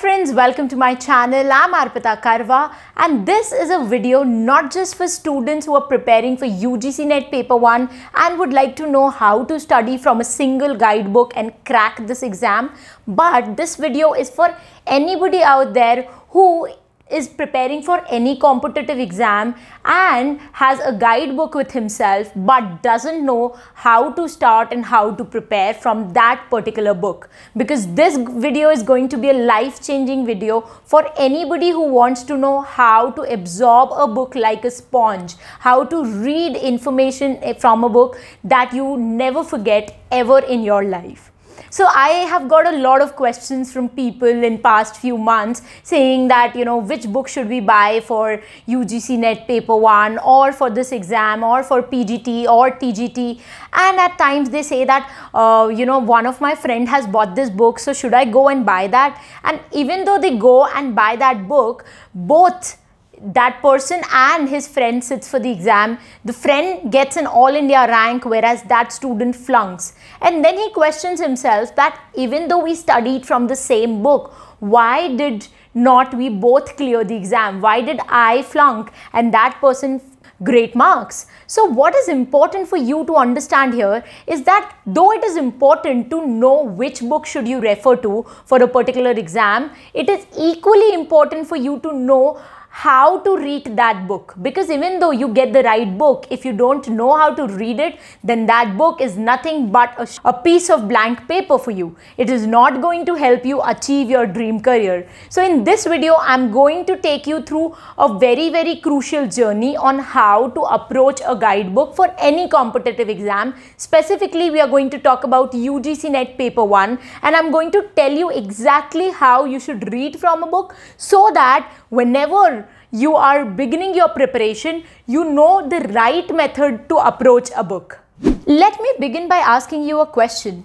friends, welcome to my channel. I'm Arpita Karwa and this is a video not just for students who are preparing for UGC NET paper 1 and would like to know how to study from a single guidebook and crack this exam, but this video is for anybody out there who is preparing for any competitive exam and has a guidebook with himself but doesn't know how to start and how to prepare from that particular book because this video is going to be a life-changing video for anybody who wants to know how to absorb a book like a sponge how to read information eh, from a book that you never forget ever in your life so I have got a lot of questions from people in past few months saying that, you know, which book should we buy for UGC NET paper 1 or for this exam or for PGT or TGT. And at times they say that, uh, you know, one of my friend has bought this book, so should I go and buy that? And even though they go and buy that book, both that person and his friend sits for the exam. The friend gets an all India rank whereas that student flunks. And then he questions himself that even though we studied from the same book, why did not we both clear the exam? Why did I flunk and that person great marks. So what is important for you to understand here is that though it is important to know which book should you refer to for a particular exam, it is equally important for you to know how to read that book because even though you get the right book if you don't know how to read it then that book is nothing but a, a piece of blank paper for you it is not going to help you achieve your dream career so in this video i'm going to take you through a very very crucial journey on how to approach a guidebook for any competitive exam specifically we are going to talk about UGC net paper 1 and i'm going to tell you exactly how you should read from a book so that whenever you are beginning your preparation, you know the right method to approach a book. Let me begin by asking you a question.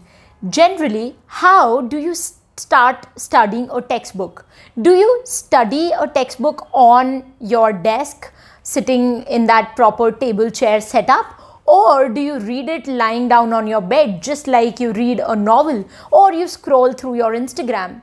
Generally, how do you start studying a textbook? Do you study a textbook on your desk, sitting in that proper table chair setup? Or do you read it lying down on your bed just like you read a novel or you scroll through your Instagram?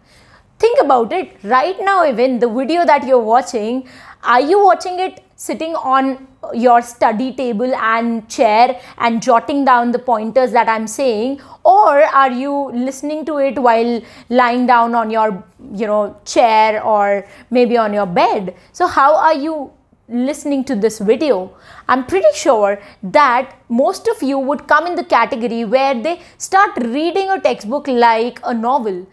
think about it right now even the video that you're watching are you watching it sitting on your study table and chair and jotting down the pointers that i'm saying or are you listening to it while lying down on your you know chair or maybe on your bed so how are you listening to this video, I'm pretty sure that most of you would come in the category where they start reading a textbook like a novel.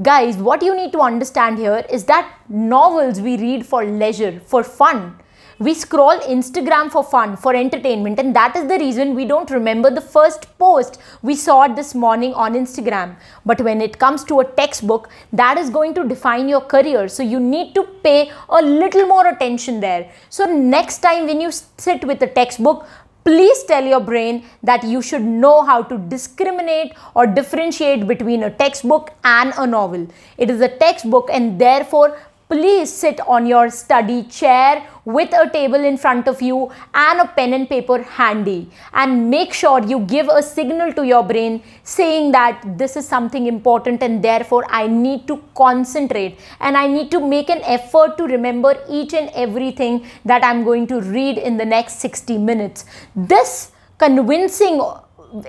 Guys, what you need to understand here is that novels we read for leisure, for fun. We scroll Instagram for fun, for entertainment, and that is the reason we don't remember the first post we saw this morning on Instagram. But when it comes to a textbook, that is going to define your career. So you need to pay a little more attention there. So next time when you sit with a textbook, please tell your brain that you should know how to discriminate or differentiate between a textbook and a novel. It is a textbook and therefore please sit on your study chair with a table in front of you and a pen and paper handy and make sure you give a signal to your brain saying that this is something important and therefore I need to concentrate and I need to make an effort to remember each and everything that I'm going to read in the next 60 minutes. This convincing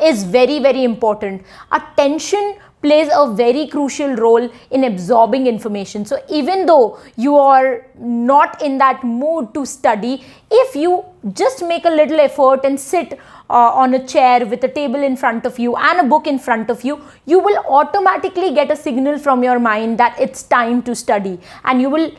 is very very important. Attention plays a very crucial role in absorbing information. So even though you are not in that mood to study, if you just make a little effort and sit uh, on a chair with a table in front of you and a book in front of you, you will automatically get a signal from your mind that it's time to study and you will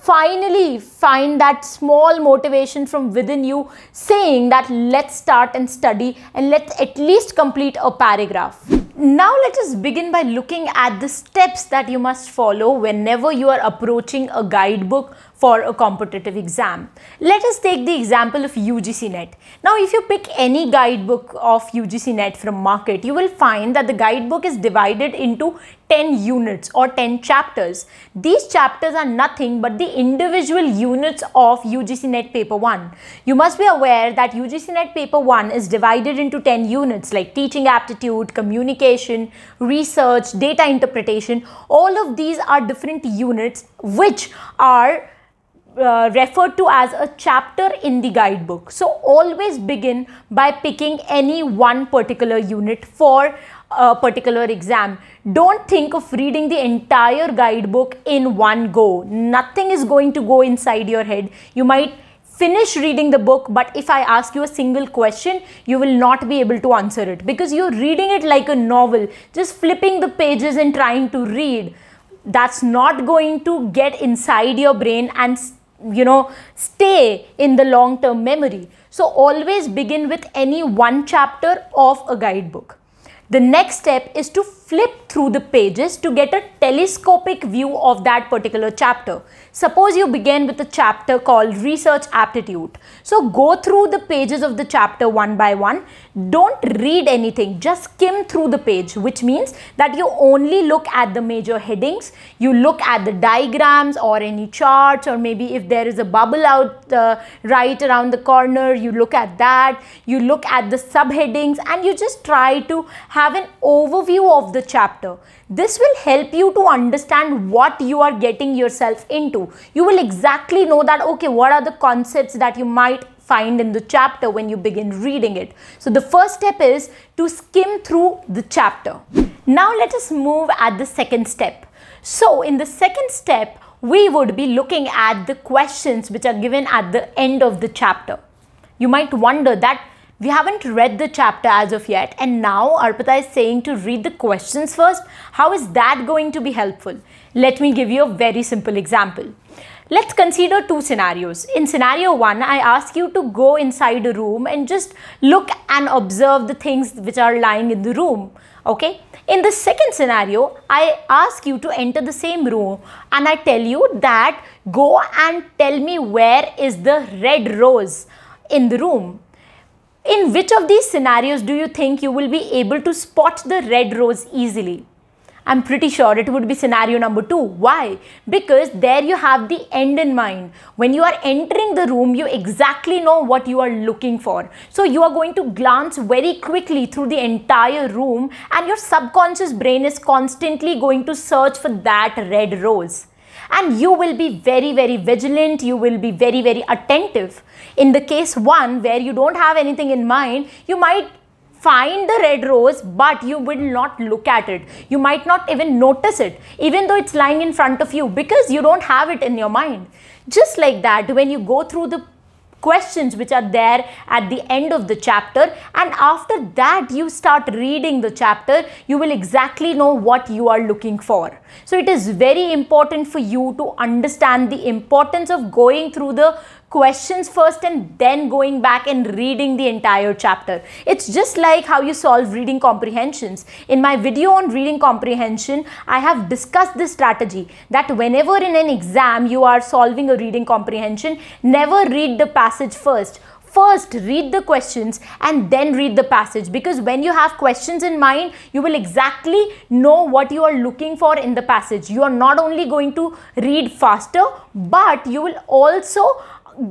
finally find that small motivation from within you saying that let's start and study and let's at least complete a paragraph. Now let us begin by looking at the steps that you must follow whenever you are approaching a guidebook for a competitive exam. Let us take the example of UGC NET. Now if you pick any guidebook of UGC NET from market, you will find that the guidebook is divided into 10 units or 10 chapters. These chapters are nothing but the individual units of UGC NET paper 1. You must be aware that UGC NET paper 1 is divided into 10 units like teaching aptitude, communication, research, data interpretation. All of these are different units which are Refer uh, referred to as a chapter in the guidebook. So always begin by picking any one particular unit for a particular exam. Don't think of reading the entire guidebook in one go. Nothing is going to go inside your head. You might finish reading the book but if I ask you a single question you will not be able to answer it because you're reading it like a novel just flipping the pages and trying to read that's not going to get inside your brain and you know, stay in the long-term memory. So always begin with any one chapter of a guidebook. The next step is to flip through the pages to get a telescopic view of that particular chapter. Suppose you begin with a chapter called Research Aptitude. So go through the pages of the chapter one by one. Don't read anything, just skim through the page, which means that you only look at the major headings. You look at the diagrams or any charts or maybe if there is a bubble out uh, right around the corner, you look at that. You look at the subheadings and you just try to have an overview of the chapter. This will help you to understand what you are getting yourself into. You will exactly know that, okay, what are the concepts that you might find in the chapter when you begin reading it. So the first step is to skim through the chapter. Now let us move at the second step. So in the second step, we would be looking at the questions which are given at the end of the chapter. You might wonder that we haven't read the chapter as of yet and now Arpita is saying to read the questions first. How is that going to be helpful? Let me give you a very simple example. Let's consider two scenarios. In scenario 1, I ask you to go inside a room and just look and observe the things which are lying in the room. Okay? In the second scenario, I ask you to enter the same room and I tell you that go and tell me where is the red rose in the room. In which of these scenarios do you think you will be able to spot the red rose easily? I'm pretty sure it would be scenario number two. Why? Because there you have the end in mind. When you are entering the room, you exactly know what you are looking for. So you are going to glance very quickly through the entire room and your subconscious brain is constantly going to search for that red rose and you will be very, very vigilant. You will be very, very attentive. In the case one where you don't have anything in mind, you might find the red rose but you will not look at it. You might not even notice it even though it's lying in front of you because you don't have it in your mind. Just like that when you go through the questions which are there at the end of the chapter and after that you start reading the chapter you will exactly know what you are looking for. So it is very important for you to understand the importance of going through the questions first and then going back and reading the entire chapter. It's just like how you solve reading comprehensions. In my video on reading comprehension, I have discussed this strategy that whenever in an exam you are solving a reading comprehension, never read the passage first first read the questions and then read the passage because when you have questions in mind you will exactly know what you are looking for in the passage you are not only going to read faster but you will also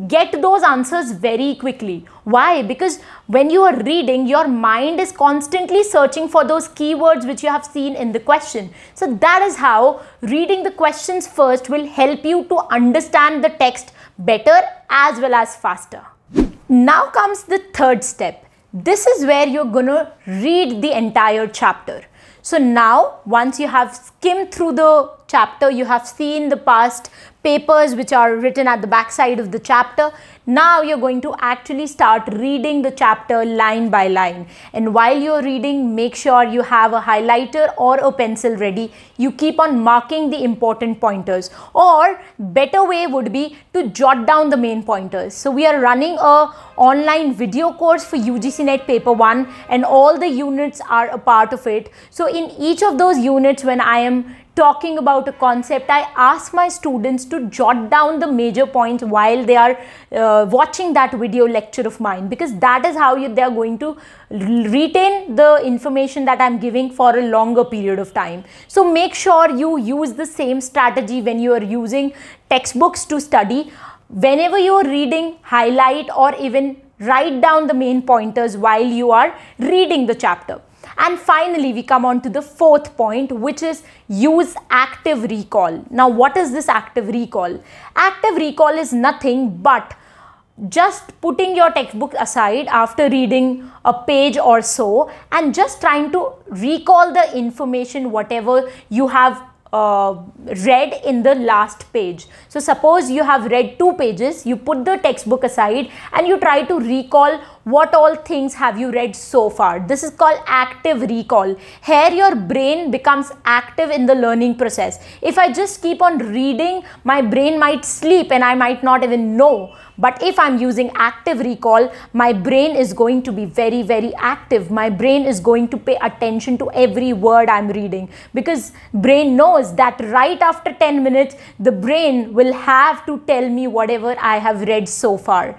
get those answers very quickly. Why? Because when you are reading, your mind is constantly searching for those keywords which you have seen in the question. So that is how reading the questions first will help you to understand the text better as well as faster. Now comes the third step. This is where you're gonna read the entire chapter. So now once you have skimmed through the chapter, you have seen the past papers which are written at the backside of the chapter now you're going to actually start reading the chapter line by line. And while you're reading, make sure you have a highlighter or a pencil ready. You keep on marking the important pointers or better way would be to jot down the main pointers. So we are running a online video course for UGC NET paper 1 and all the units are a part of it. So in each of those units when I am talking about a concept, I ask my students to jot down the major points while they are uh, uh, watching that video lecture of mine because that is how you, they are going to retain the information that I'm giving for a longer period of time. So make sure you use the same strategy when you are using textbooks to study. Whenever you are reading, highlight or even write down the main pointers while you are reading the chapter. And finally, we come on to the fourth point, which is use active recall. Now, what is this active recall? Active recall is nothing but just putting your textbook aside after reading a page or so and just trying to recall the information whatever you have uh, read in the last page. So suppose you have read two pages, you put the textbook aside and you try to recall what all things have you read so far. This is called active recall. Here your brain becomes active in the learning process. If I just keep on reading, my brain might sleep and I might not even know. But if I'm using active recall, my brain is going to be very, very active. My brain is going to pay attention to every word I'm reading because brain knows that right after 10 minutes, the brain will have to tell me whatever I have read so far.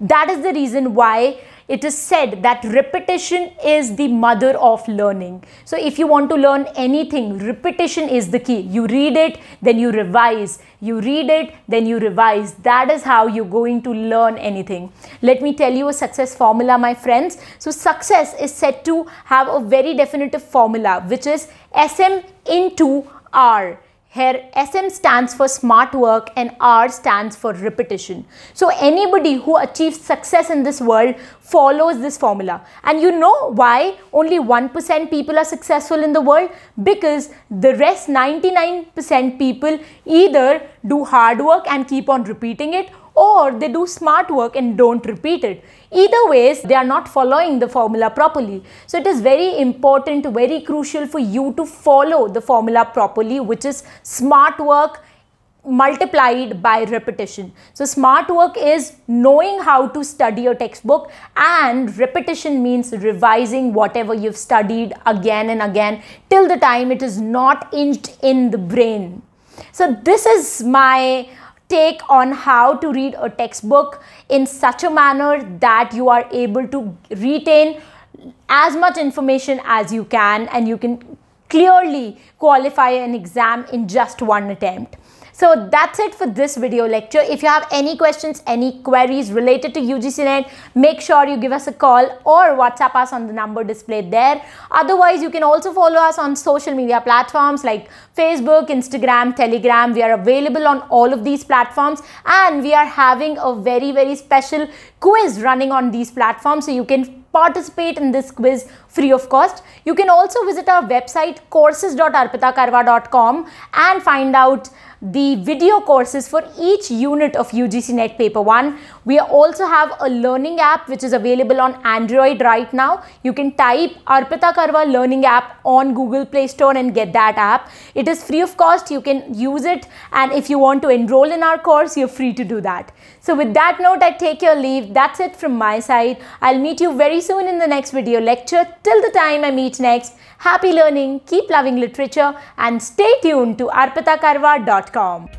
That is the reason why it is said that repetition is the mother of learning. So if you want to learn anything, repetition is the key. You read it, then you revise. You read it, then you revise. That is how you're going to learn anything. Let me tell you a success formula, my friends. So success is said to have a very definitive formula, which is SM into R. Here SM stands for smart work and R stands for repetition. So anybody who achieves success in this world follows this formula. And you know why only 1% people are successful in the world? Because the rest 99% people either do hard work and keep on repeating it or they do smart work and don't repeat it. Either ways, they are not following the formula properly. So it is very important, very crucial for you to follow the formula properly, which is smart work multiplied by repetition. So smart work is knowing how to study your textbook and repetition means revising whatever you've studied again and again till the time it is not inched in the brain. So this is my take on how to read a textbook in such a manner that you are able to retain as much information as you can and you can clearly qualify an exam in just one attempt. So that's it for this video lecture. If you have any questions, any queries related to UGC NET, make sure you give us a call or WhatsApp us on the number displayed there. Otherwise, you can also follow us on social media platforms like Facebook, Instagram, Telegram. We are available on all of these platforms and we are having a very, very special quiz running on these platforms. So you can participate in this quiz free of cost. You can also visit our website courses.arpitakarwa.com and find out the video courses for each unit of UGC NET Paper 1. We also have a learning app which is available on Android right now. You can type Arpita Karwa learning app on Google Play Store and get that app. It is free of cost. You can use it and if you want to enroll in our course, you're free to do that. So with that note, I take your leave. That's it from my side. I'll meet you very soon in the next video lecture. Till the time I meet next, happy learning, keep loving literature and stay tuned to arpitakarwa.com.